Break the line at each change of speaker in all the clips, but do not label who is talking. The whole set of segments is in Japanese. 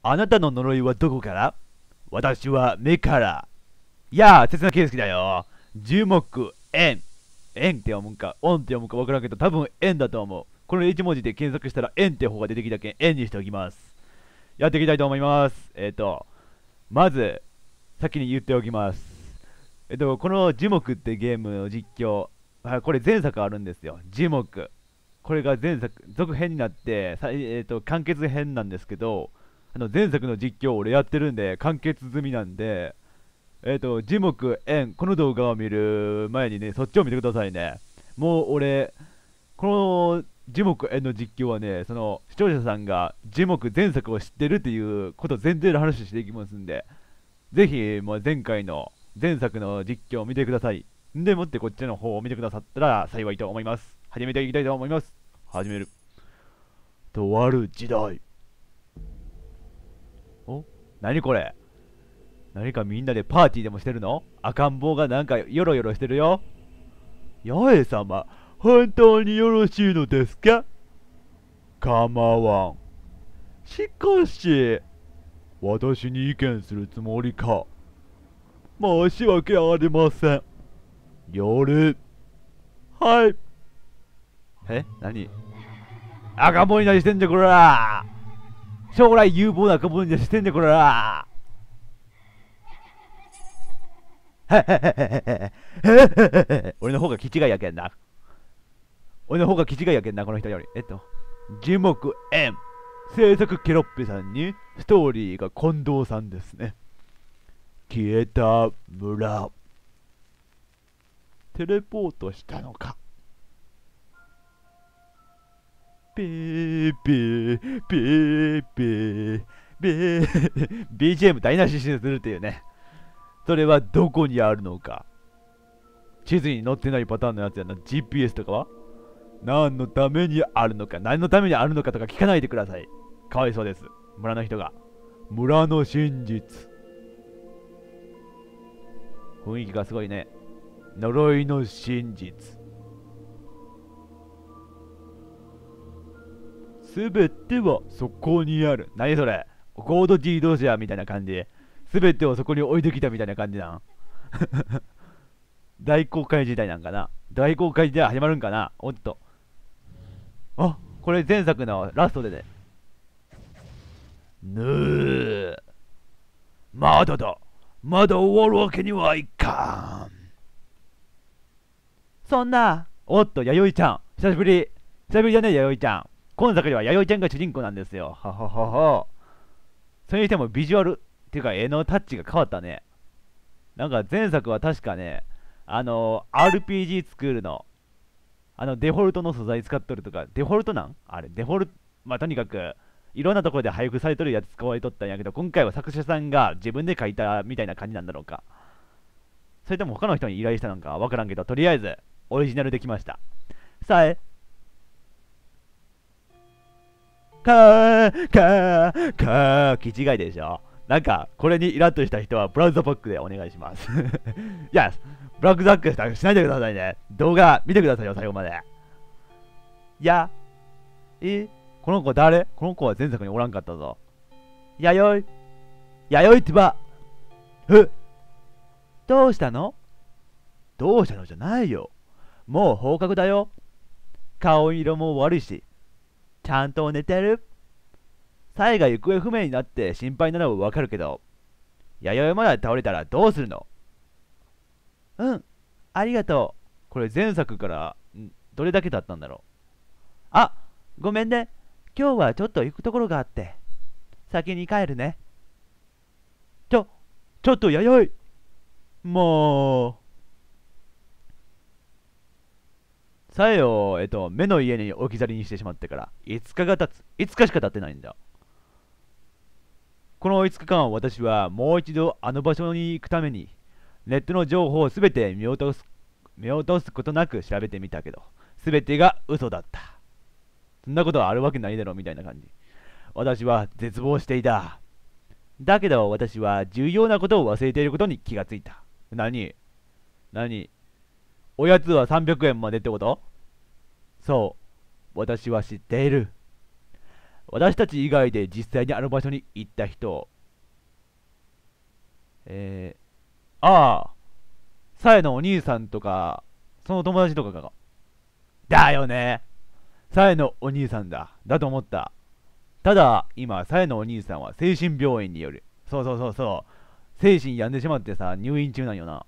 あなたの呪いはどこから私は目から。やあ、切な圭介だよ。樹木、円。円って読むか、オンって読むか分からんけど、多分円だと思う。この1文字で検索したら円って方が出てきたけん、円にしておきます。やっていきたいと思います。えっ、ー、と、まず、先に言っておきます。えっ、ー、と、この樹木ってゲームの実況、これ前作あるんですよ。樹木。これが前作、続編になって、えっ、ー、と、完結編なんですけど、あの前作の実況俺やってるんで完結済みなんでえっ、ー、と樹木園この動画を見る前にねそっちを見てくださいねもう俺この樹木園の実況はねその視聴者さんが樹木前作を知ってるっていうこと前提の話していきますんでぜひもう前回の前作の実況を見てくださいでもってこっちの方を見てくださったら幸いと思います始めていきたいと思います始めるとある時代何これ何かみんなでパーティーでもしてるの赤ん坊がなんかヨロヨロしてるよ八重様本当によろしいのですかかまわんしかし私に意見するつもりか申し訳ありませんやるはいえ何赤ん坊に何してんじゃこら将来有望な子分じゃしてんねこら。俺の方がへへいやけんな。俺のへがへへいやけんな、この人へへえっと、樹木へ制作ケロッピさんに、ストーリーが近藤さんですね。消えた村。テレポートしたのか。ーピーピーピーピー BGM 台無しにするっていうね。それはどこにあるのか。地図に載ってないパターンのやつやな。GPS とかは何のためにあるのか。何のためにあるのかとか聞かないでください。かわいそうです。村の人が。村の真実。雰囲気がすごいね。呪いの真実。すべてはそこにある。何それゴード G 同士やみたいな感じ。すべてをそこに置いてきたみたいな感じなん。大航海時代なんかな大航海時代始まるんかなおっと。あ、これ前作のラストでね。ぬー。まだだ。まだ終わるわけにはいかん。そんな。おっと、弥生ちゃん。久しぶり。久しぶりじゃねえ、弥生ちゃん。今作では弥生ちゃんが主人公なんですよ。はははは。それにしてもビジュアルっていうか絵のタッチが変わったね。なんか前作は確かね、あのー、RPG スクールの、あの、デフォルトの素材使っとるとか、デフォルトなんあれ、デフォルト、まあ、とにかく、いろんなところで配布されとるやつ使われとったんやけど、今回は作者さんが自分で書いたみたいな感じなんだろうか。それとも他の人に依頼したのかわからんけど、とりあえず、オリジナルできました。さあ、かー、かー、かー、気違いでしょ。なんか、これにイラッとした人はブラウザバックでお願いします。いや、ブラックザックしないでくださいね。動画見てくださいよ、最後まで。いや、え、この子誰この子は前作におらんかったぞ。やよい。やよいってば。えどうしたのどうしたのじゃないよ。もう放課後だよ。顔色も悪いし、ちゃんと寝てるサイが行方不明になって心配なのはわかるけど、弥生まで倒れたらどうするのうん、ありがとう。これ前作からどれだけだったんだろう。あ、ごめんね。今日はちょっと行くところがあって。先に帰るね。ちょ、ちょっと弥生もう。さえを、えっと、目の家に置き去りにしてしまってから、5日が経つ、5日しか経ってないんだ。この5日間、私はもう一度あの場所に行くために、ネットの情報をすべて見落とす、見落とすことなく調べてみたけど、すべてが嘘だった。そんなことはあるわけないだろうみたいな感じ。私は絶望していた。だけど私は重要なことを忘れていることに気がついた。何何おやつは300円までってことそう、私は知っている。私たち以外で実際にあの場所に行った人。えー、ああ、さえのお兄さんとか、その友達とかが。だよね。さえのお兄さんだ。だと思った。ただ、今、さえのお兄さんは精神病院による。そうそうそうそう。精神病んでしまってさ、入院中なんよな。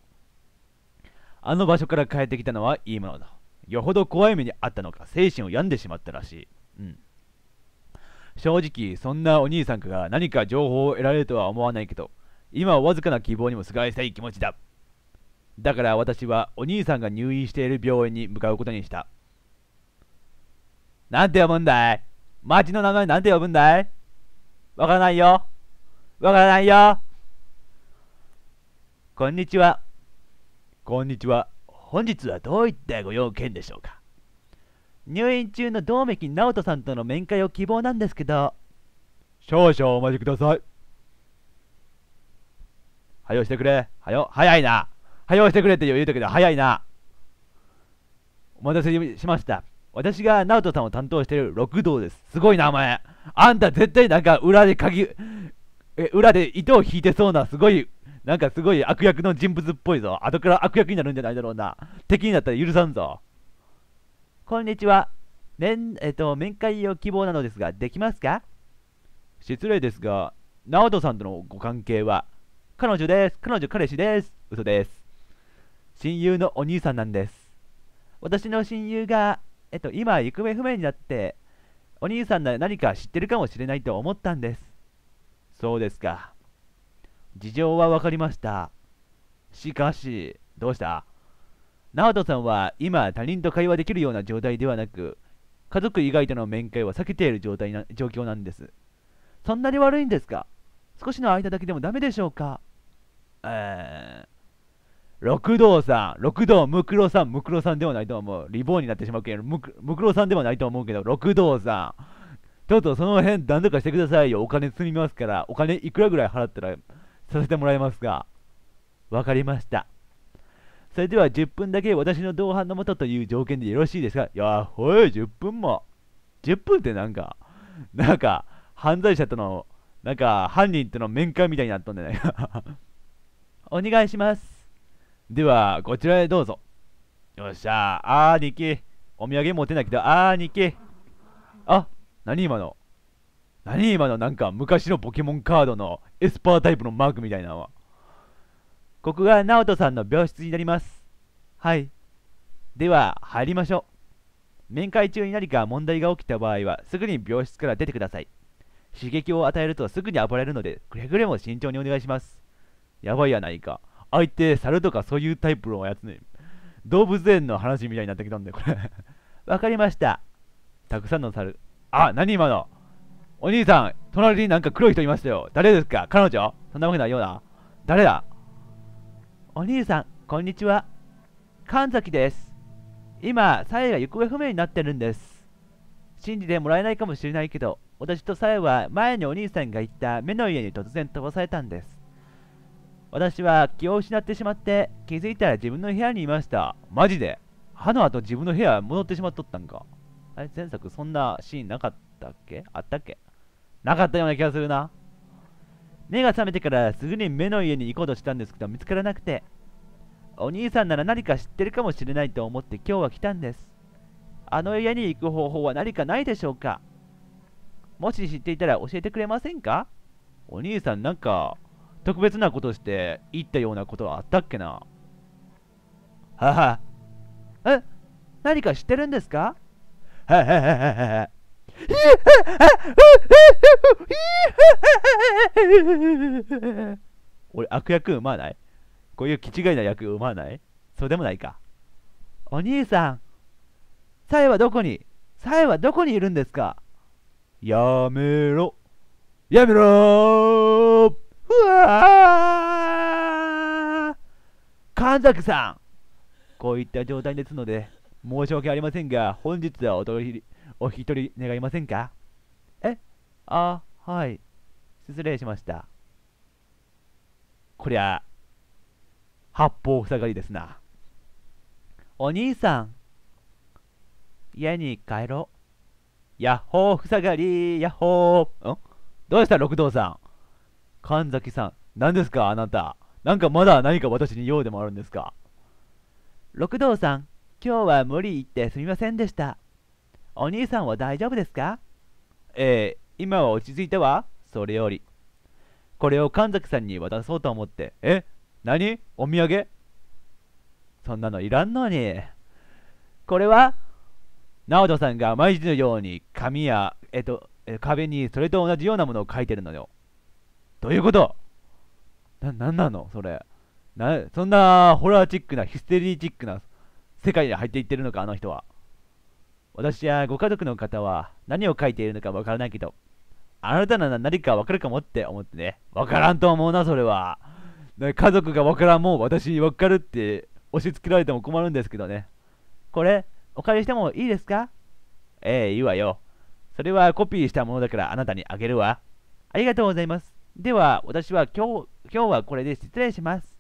あの場所から帰ってきたのはいいものだ。よほど怖い目にあったのか精神を病んでしまったらしい。うん。正直、そんなお兄さんが何か情報を得られるとは思わないけど、今はわずかな希望にもすがりたい気持ちだ。だから私はお兄さんが入院している病院に向かうことにした。なんて呼ぶんだい町の名前なんて呼ぶんだいわからないよ。わからないよ。こんにちは。こんにちは。本日はどういったご用件でしょうか入院中の道明直人さんとの面会を希望なんですけど少々お待ちくださいはよしてくれはよ早いなはよしてくれって言うたけど早いなお待たせしました私が直人さんを担当している六道ですすごい名前あんた絶対なんか裏で鍵え裏で糸を引いてそうなすごいなんかすごい悪役の人物っぽいぞ。後から悪役になるんじゃないだろうな。敵になったら許さんぞ。こんにちは。面、えっと、面会を希望なのですが、できますか失礼ですが、ナオトさんとのご関係は彼女です。彼女、彼氏です。嘘です。親友のお兄さんなんです。私の親友が、えっと、今、行方不明になって、お兄さんなら何か知ってるかもしれないと思ったんです。そうですか。事情は分かりました。しかし、どうしたナオトさんは今他人と会話できるような状態ではなく、家族以外との面会は避けている状態な状況なんです。そんなに悪いんですか少しの間だけでもダメでしょうかえー、六道さん、六道、ムクロさん、ムクロさんではないと思う。リボーになってしまうけど、ムクロさんではないと思うけど、六道さん。ちょっとその辺、何とかしてくださいよ。お金積みますから、お金いくらぐらい払ったらさせてもらいますが、わかりました。それでは10分だけ私の同伴のもとという条件でよろしいですかやほい、10分も。10分ってなんか、なんか、犯罪者との、なんか、犯人との面会みたいになったんじゃないか。お願いします。では、こちらへどうぞ。よっしゃー、兄貴。お土産持てないけど、兄貴。あ、何今の。何今のなんか昔のポケモンカードのエスパータイプのマークみたいなのは。ここがナオトさんの病室になります。はい。では、入りましょう。面会中に何か問題が起きた場合は、すぐに病室から出てください。刺激を与えるとすぐに暴れるので、くれぐれも慎重にお願いします。やばいやないか。相手、猿とかそういうタイプのやつね。動物園の話みたいになってきたんだよ、これ わかりました。たくさんの猿。あ、何今のお兄さん、隣になんか黒い人いましたよ。誰ですか彼女そんなわけないような。誰だお兄さん、こんにちは。神崎です。今、サエが行方不明になってるんです。信じてもらえないかもしれないけど、私とサエは前にお兄さんが言った目の家に突然飛ばされたんです。私は気を失ってしまって気づいたら自分の部屋にいました。マジで歯の後自分の部屋戻ってしまっとったんか。あれ前作そんなシーンなかったっけあったっけなかったような気がするな。目が覚めてからすぐに目の家に行こうとしたんですけど見つからなくて。お兄さんなら何か知ってるかもしれないと思って今日は来たんです。あの家に行く方法は何かないでしょうかもし知っていたら教えてくれませんかお兄さんなんか特別なことして言ったようなことはあったっけなはは。え何か知ってるんですかははははは。俺、悪役生まないこういう気違いな役生まないそうでもないか。お兄さん、サエはどこにサエはどこにいるんですかやめろ。やめろうわ神崎さんこういった状態ですので、申し訳ありませんが、本日はお取りお一人願いませんかえあ、はい。失礼しました。こりゃ、八方塞がりですな。お兄さん、家に帰ろう。ヤッホー塞がり、ヤッホー。んどうした、六道さん。神崎さん、何ですか、あなた。なんかまだ何か私に用でもあるんですか。六道さん、今日は無理言ってすみませんでした。お兄さんは大丈夫ですかええ今は落ち着いたわ。それより。これを神崎さんに渡そうと思って。え何お土産そんなのいらんのに。これは直人さんが毎日のように紙や、えっと、え壁にそれと同じようなものを書いてるのよ。どういうことな、なんなのそれ。な、そんなホラーチックな、ヒステリーチックな世界に入っていってるのか、あの人は。私やご家族の方は何を書いているのかわからないけど、あなたなら何かわかるかもって思ってね。わからんと思うな、それは。家族がわからんもん、私にわかるって押し付けられても困るんですけどね。これ、お借りしてもいいですかええ、いいわよ。それはコピーしたものだからあなたにあげるわ。ありがとうございます。では、私は今日、今日はこれで失礼します。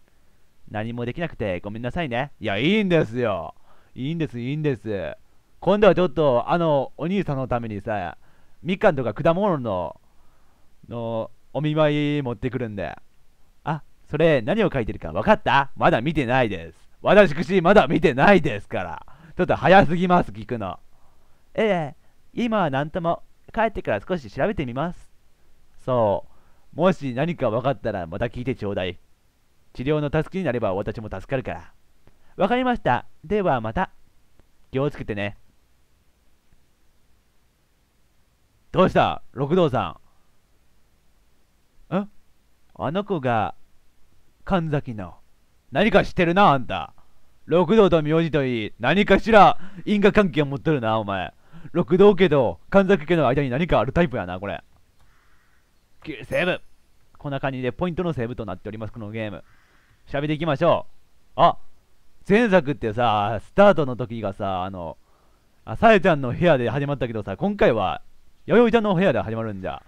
何もできなくてごめんなさいね。いや、いいんですよ。いいんです、いいんです。今度はちょっと、あの、お兄さんのためにさ、みかんとか果物の、の、お見舞い持ってくるんで。あ、それ、何を書いてるか分かったまだ見てないです。私、くし、まだ見てないですから。ちょっと早すぎます、聞くの。ええ、今は何とも、帰ってから少し調べてみます。そう。もし何か分かったらまた聞いてちょうだい。治療の助けになれば私も助かるから。わかりました。ではまた。気をつけてね。どうした六道さん。んあの子が、神崎の。何か知ってるな、あんた。六道と名字といい、何かしら因果関係を持っとるな、お前。六道家と神崎家の間に何かあるタイプやな、これ。セーブこんな感じでポイントのセーブとなっております、このゲーム。喋っていきましょう。あ前作ってさ、スタートの時がさ、あの、あさえちゃんの部屋で始まったけどさ、今回は弥生ちゃんの部屋で始まるんじゃ。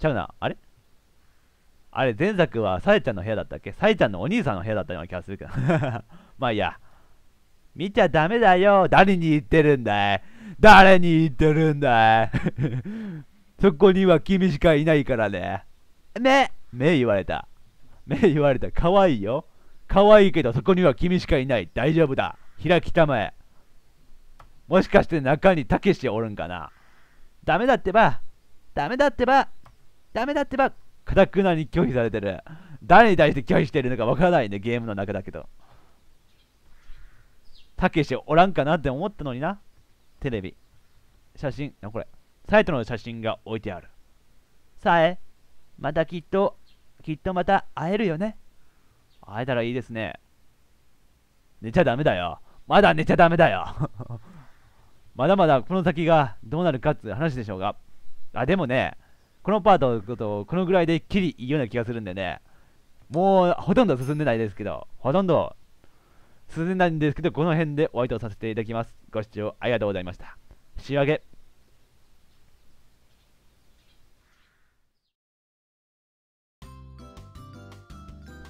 ちゃうな。あれあれ、前作はさえちゃんの部屋だったっけさえちゃんのお兄さんの部屋だったような気がするけど。まあいいや。見ちゃダメだよ。誰に言ってるんだい誰に言ってるんだい そこには君しかいないからね。目目言われた。目言われた。可愛いよ。可愛いけどそこには君しかいない。大丈夫だ。開きたまえ。もしかして中にたけしおるんかなダメだってば、ダメだってば、ダメだってば、かたくなに拒否されてる。誰に対して拒否してるのかわからないね、ゲームの中だけど。たけしおらんかなって思ったのにな。テレビ。写真、なこれ。サイトの写真が置いてある。さえ、またきっと、きっとまた会えるよね。会えたらいいですね。寝ちゃダメだよ。まだ寝ちゃダメだよ。まだまだこの先がどうなるかっていう話でしょうが。あ、でもね、このパートのことをこのぐらいできりいいような気がするんでね、もうほとんど進んでないですけど、ほとんど進んでないんですけど、この辺でお相手をさせていただきます。ご視聴ありがとうございました。仕上げ。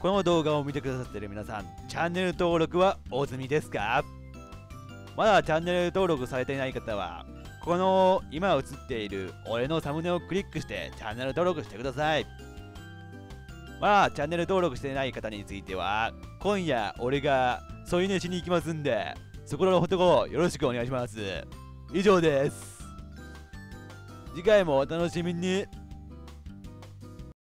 この動画を見てくださっている皆さん、チャンネル登録はお済みですかまだチャンネル登録されていない方は、この今映っている俺のサムネをクリックしてチャンネル登録してください。まあ、チャンネル登録してない方については、今夜俺が添い寝しに行きますんで、そこの男よろしくお願いします。以上です。次回もお楽しみに。